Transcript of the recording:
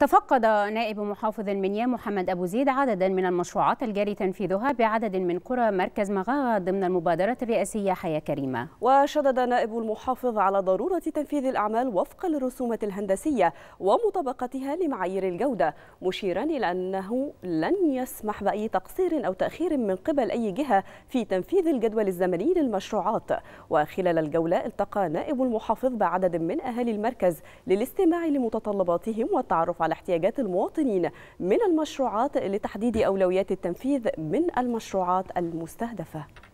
تفقد نائب محافظ المنيا محمد أبو زيد عددا من المشروعات الجاري تنفيذها بعدد من قرى مركز مغاغا ضمن المبادرة الرئاسية حياة كريمة وشدد نائب المحافظ على ضرورة تنفيذ الأعمال وفقا للرسومة الهندسية ومطابقتها لمعايير الجودة مشيرا إلى أنه لن يسمح بأي تقصير أو تأخير من قبل أي جهة في تنفيذ الجدول الزمني للمشروعات وخلال الجولة التقى نائب المحافظ بعدد من أهالي المركز للاستماع لمتطلباتهم والتعرف على احتياجات المواطنين من المشروعات لتحديد أولويات التنفيذ من المشروعات المستهدفة